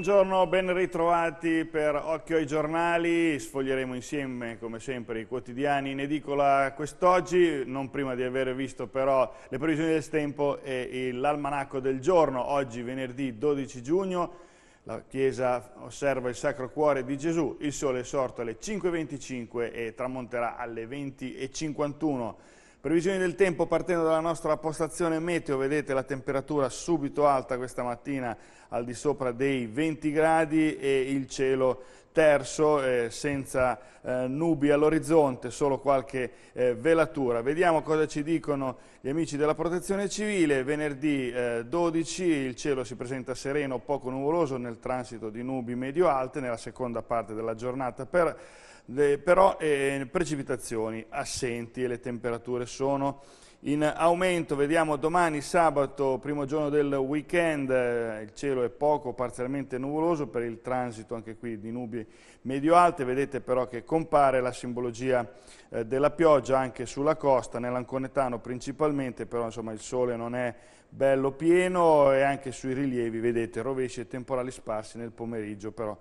Buongiorno, ben ritrovati per Occhio ai giornali, sfoglieremo insieme come sempre i quotidiani in edicola quest'oggi, non prima di aver visto però le previsioni del tempo e l'almanacco del giorno, oggi venerdì 12 giugno, la Chiesa osserva il Sacro Cuore di Gesù, il sole è sorto alle 5.25 e tramonterà alle 20.51. Previsioni del tempo partendo dalla nostra postazione meteo, vedete la temperatura subito alta questa mattina al di sopra dei 20 gradi e il cielo terso eh, senza eh, nubi all'orizzonte, solo qualche eh, velatura. Vediamo cosa ci dicono gli amici della protezione civile. Venerdì 12 eh, il cielo si presenta sereno, poco nuvoloso nel transito di nubi medio-alte nella seconda parte della giornata. Per le, però eh, precipitazioni assenti e le temperature sono in aumento. Vediamo domani sabato, primo giorno del weekend, eh, il cielo è poco parzialmente nuvoloso per il transito anche qui di nubi medio-alte, vedete però che compare la simbologia eh, della pioggia anche sulla costa, nell'Anconetano principalmente, però insomma il sole non è bello pieno e anche sui rilievi vedete rovesci e temporali sparsi nel pomeriggio però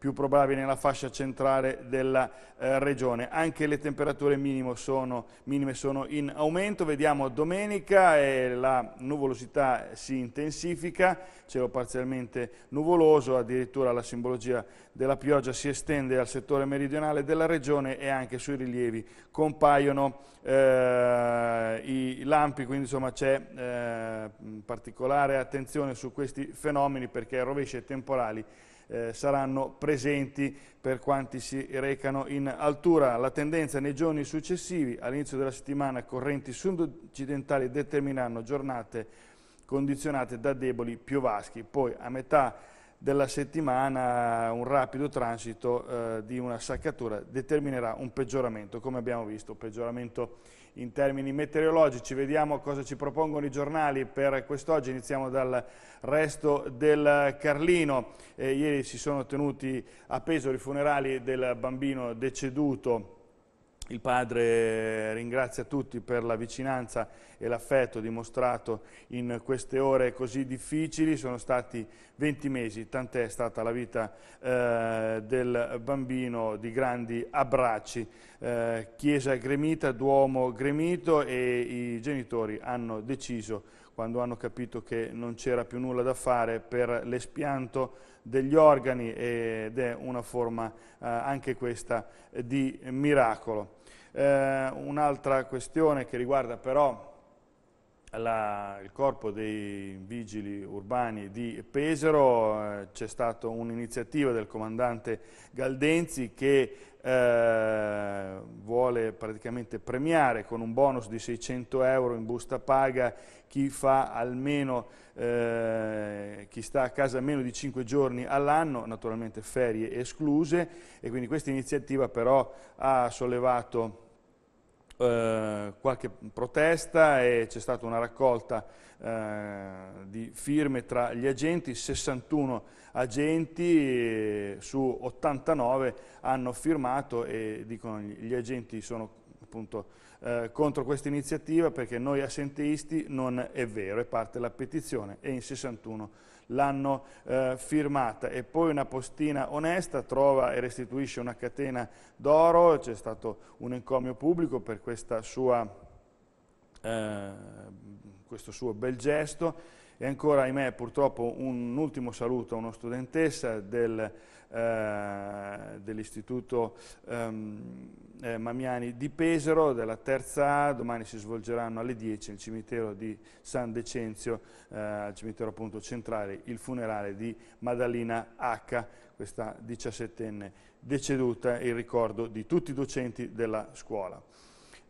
più probabili nella fascia centrale della eh, regione. Anche le temperature sono, minime sono in aumento, vediamo domenica eh, la nuvolosità si intensifica, cielo parzialmente nuvoloso, addirittura la simbologia della pioggia si estende al settore meridionale della regione e anche sui rilievi compaiono eh, i lampi, quindi insomma c'è eh, particolare attenzione su questi fenomeni perché rovesce temporali eh, saranno presenti per quanti si recano in altura. La tendenza nei giorni successivi, all'inizio della settimana, correnti sud-occidentali determineranno giornate condizionate da deboli piovaschi. Poi a metà della settimana un rapido transito eh, di una saccatura determinerà un peggioramento, come abbiamo visto, peggioramento in termini meteorologici, vediamo cosa ci propongono i giornali per quest'oggi, iniziamo dal resto del Carlino, eh, ieri si sono tenuti a peso i funerali del bambino deceduto il padre ringrazia tutti per la vicinanza e l'affetto dimostrato in queste ore così difficili. Sono stati 20 mesi, tant'è stata la vita eh, del bambino di grandi abbracci. Eh, chiesa gremita, Duomo gremito e i genitori hanno deciso quando hanno capito che non c'era più nulla da fare per l'espianto degli organi ed è una forma eh, anche questa di miracolo. Eh, un'altra questione che riguarda però la, il corpo dei vigili urbani di Pesaro, eh, c'è stata un'iniziativa del comandante Galdenzi che eh, vuole praticamente premiare con un bonus di 600 euro in busta paga chi fa almeno eh, chi sta a casa meno di 5 giorni all'anno, naturalmente ferie escluse e quindi questa iniziativa però ha sollevato eh, qualche protesta e c'è stata una raccolta eh, di firme tra gli agenti, 61 agenti eh, su 89 hanno firmato e dicono gli agenti sono appunto eh, contro questa iniziativa perché noi assenteisti non è vero e parte la petizione e in 61 agenti l'hanno eh, firmata. E poi una postina onesta trova e restituisce una catena d'oro, c'è stato un encomio pubblico per sua, eh, questo suo bel gesto. E ancora, ahimè, purtroppo un ultimo saluto a una studentessa del eh, dell'Istituto ehm, eh, Mamiani di Pesaro, della terza A, domani si svolgeranno alle 10 nel cimitero di San Decenzio, eh, al cimitero appunto centrale, il funerale di Maddalena H, questa diciassettenne deceduta, in ricordo di tutti i docenti della scuola.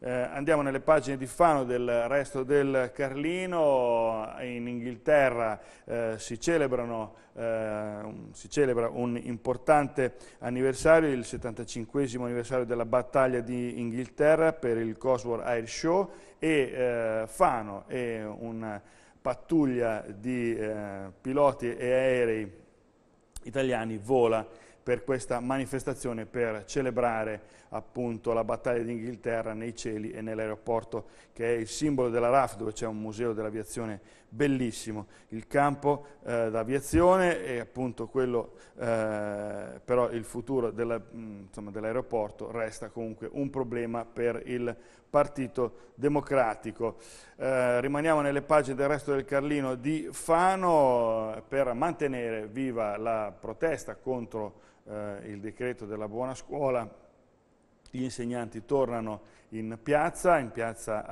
Eh, andiamo nelle pagine di Fano del resto del Carlino, in Inghilterra eh, si, celebrano, eh, si, celebra un importante anniversario, il 75 anniversario della battaglia di Inghilterra per il Cosworth Air Show e eh, Fano è una pattuglia di eh, piloti e aerei italiani vola per questa manifestazione per celebrare appunto la battaglia d'Inghilterra nei cieli e nell'aeroporto che è il simbolo della RAF dove c'è un museo dell'aviazione bellissimo. Il campo eh, d'aviazione e appunto quello eh, però il futuro mm, dell'aeroporto dell resta comunque un problema per il Partito Democratico. Eh, rimaniamo nelle pagine del resto del Carlino di Fano eh, per mantenere viva la protesta contro eh, il decreto della buona scuola. Gli insegnanti tornano in piazza, in piazza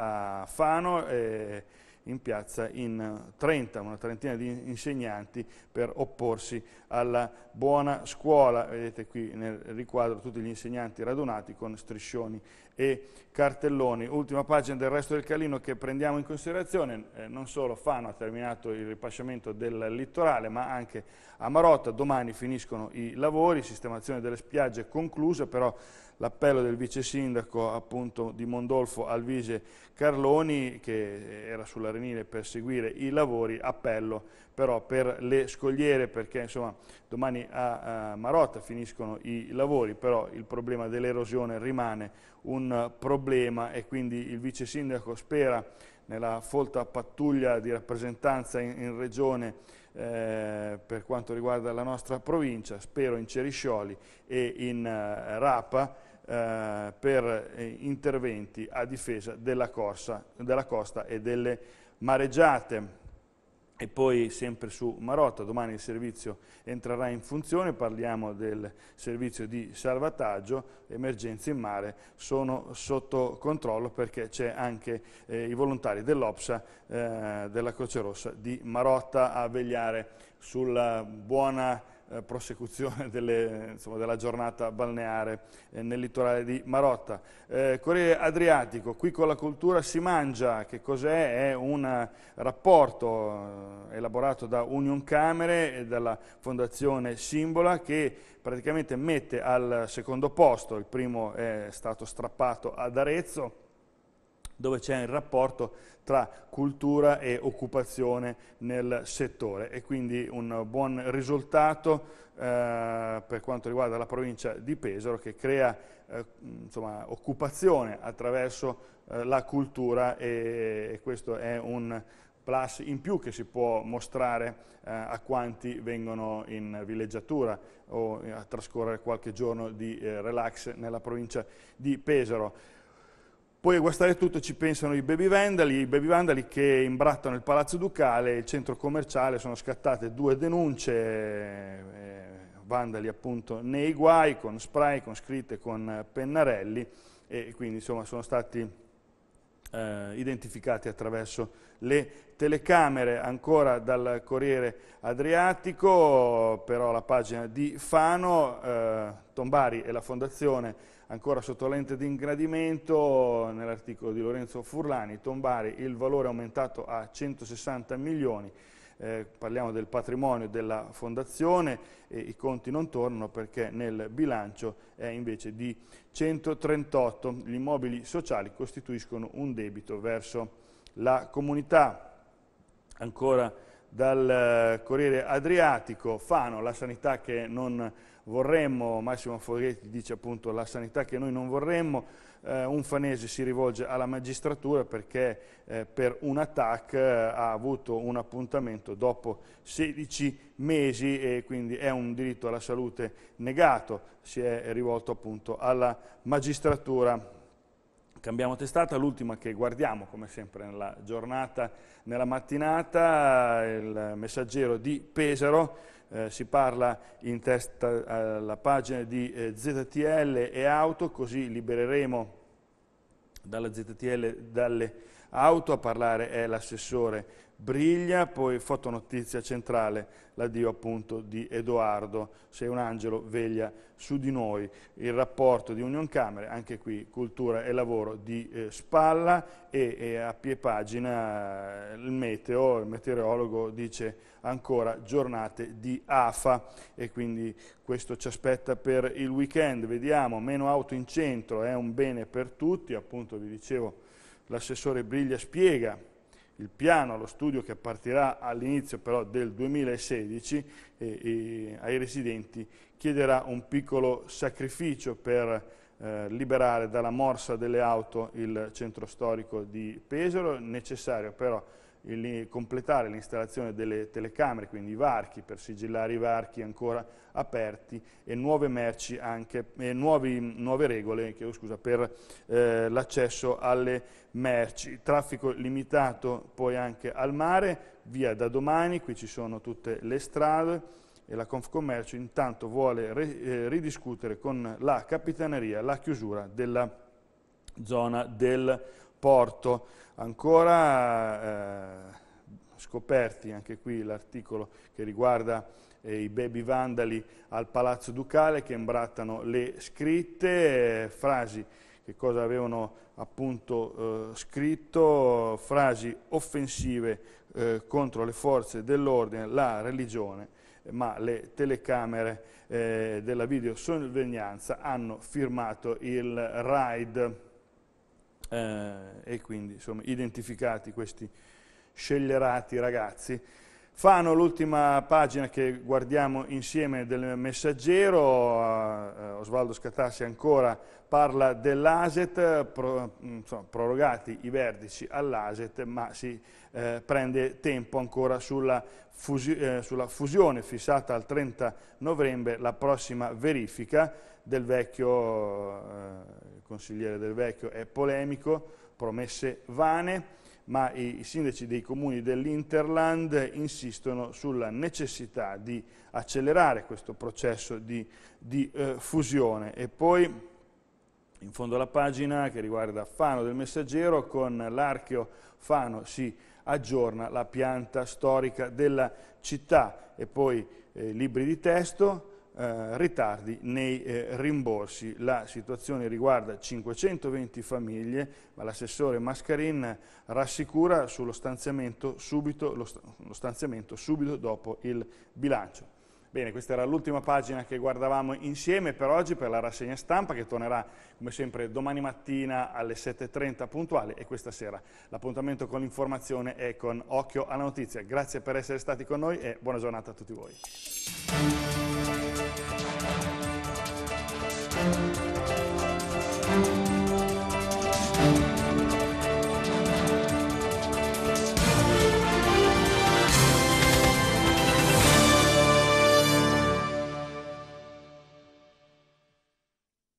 a Fano. Eh, in piazza in 30, una trentina di insegnanti per opporsi alla buona scuola. Vedete qui nel riquadro tutti gli insegnanti radunati con striscioni e cartelloni. Ultima pagina del resto del Calino che prendiamo in considerazione, eh, non solo Fano ha terminato il ripasciamento del litorale, ma anche a Marotta, domani finiscono i lavori, sistemazione delle spiagge conclusa, però l'appello del vice sindaco appunto, di Mondolfo Alvise Carloni che era sull'Arenile per seguire i lavori, appello però per le scogliere, perché insomma, domani a, Marotta finiscono i lavori, però il problema dell'erosione rimane un problema e quindi il vice sindaco spera nella folta pattuglia di rappresentanza in, in regione eh, per quanto riguarda la nostra provincia, spero in Ceriscioli e in eh, Rapa, eh, per eh, interventi a difesa della, corsa, della costa e delle mareggiate. E poi sempre su Marotta, domani il servizio entrerà in funzione, parliamo del servizio di salvataggio, emergenze in mare sono sotto controllo perché c'è anche eh, i volontari dell'OPSA eh, della Croce Rossa di Marotta a vegliare sulla buona eh, prosecuzione delle, insomma, della giornata balneare eh, nel litorale di Marotta. Eh, Corriere Adriatico, qui con la cultura si mangia, che cos'è? È un eh, rapporto eh, elaborato da Union Camere e dalla Fondazione Simbola che praticamente mette al secondo posto, il primo è stato strappato ad Arezzo, dove c'è il rapporto tra cultura e occupazione nel settore e quindi un buon risultato eh, per quanto riguarda la provincia di Pesaro che crea eh, insomma, occupazione attraverso eh, la cultura e, e questo è un plus in più che si può mostrare eh, a quanti vengono in villeggiatura o a trascorrere qualche giorno di eh, relax nella provincia di Pesaro. Poi a guastare tutto ci pensano i baby vandali, i baby vandali che imbrattano il palazzo ducale, il centro commerciale, sono scattate due denunce, eh, vandali appunto nei guai, con spray, con scritte, con pennarelli e quindi insomma sono stati eh, identificati attraverso le telecamere, ancora dal Corriere Adriatico, però la pagina di Fano, eh, Tombari e la Fondazione Ancora sotto l'ente di ingradimento, nell'articolo di Lorenzo Furlani, Tombari, il valore è aumentato a 160 milioni, eh, parliamo del patrimonio della fondazione e i conti non tornano perché nel bilancio è invece di 138. Gli immobili sociali costituiscono un debito verso la comunità. Ancora dal eh, Corriere Adriatico, Fano, la sanità che non vorremmo, Massimo Foghetti dice appunto la sanità che noi non vorremmo, eh, un fanese si rivolge alla magistratura perché eh, per un attack eh, ha avuto un appuntamento dopo 16 mesi e quindi è un diritto alla salute negato, si è rivolto appunto alla magistratura Cambiamo testata, l'ultima che guardiamo come sempre nella giornata, nella mattinata, il messaggero di Pesaro, eh, si parla in testa alla pagina di eh, ZTL e auto, così libereremo dalla ZTL dalle auto, a parlare è l'assessore Briglia, poi fotonotizia centrale, l'addio appunto di Edoardo, sei un angelo, veglia su di noi, il rapporto di Union Camere, anche qui cultura e lavoro di eh, spalla e, e, a pie pagina eh, il meteo, il meteorologo dice ancora giornate di AFA e quindi questo ci aspetta per il weekend, vediamo meno auto in centro è un bene per tutti, appunto vi dicevo l'assessore Briglia spiega il piano allo studio che partirà all'inizio però del 2016 e, e ai residenti chiederà un piccolo sacrificio per eh, liberare dalla morsa delle auto il centro storico di Pesaro, necessario però il, completare l'installazione delle telecamere, quindi i varchi, per sigillare i varchi ancora aperti e nuove merci anche, e nuovi, nuove regole oh, scusa, per eh, l'accesso alle merci. Traffico limitato poi anche al mare, via da domani, qui ci sono tutte le strade e la Confcommercio intanto vuole re, eh, ridiscutere con la Capitaneria la chiusura della zona del porto. Ancora eh, scoperti anche qui l'articolo che riguarda eh, i baby vandali al Palazzo Ducale che imbrattano le scritte, eh, frasi che cosa avevano appunto eh, scritto, frasi offensive eh, contro le forze dell'ordine, la religione ma le telecamere eh, della videosorveglianza hanno firmato il RAID eh, e quindi insomma, identificati questi scellerati ragazzi. Fano, l'ultima pagina che guardiamo insieme del messaggero, eh, eh Osvaldo Scatassi ancora parla dell'ASET, pro, prorogati i vertici all'ASET, ma si eh, prende tempo ancora sulla, fusi eh, sulla fusione fissata al 30 novembre, la prossima verifica, del vecchio, eh, consigliere del vecchio, è polemico, promesse vane, ma i sindaci dei comuni dell'Interland insistono sulla necessità di accelerare questo processo di, di eh, fusione. E poi, in fondo alla pagina, che riguarda Fano del Messaggero, con l'archeo Fano si aggiorna la pianta storica della città. E poi eh, libri di testo, eh, ritardi nei eh, rimborsi. La situazione riguarda 520 famiglie, ma l'assessore Mascarin rassicura sullo stanziamento subito, lo, lo stanziamento subito dopo il bilancio. Bene, questa era l'ultima pagina che guardavamo insieme per oggi, per la rassegna stampa, che tornerà come sempre domani mattina alle 7.30 puntuali e questa sera. L'appuntamento con l'informazione è con Occhio alla Notizia. Grazie per essere stati con noi e buona giornata a tutti voi.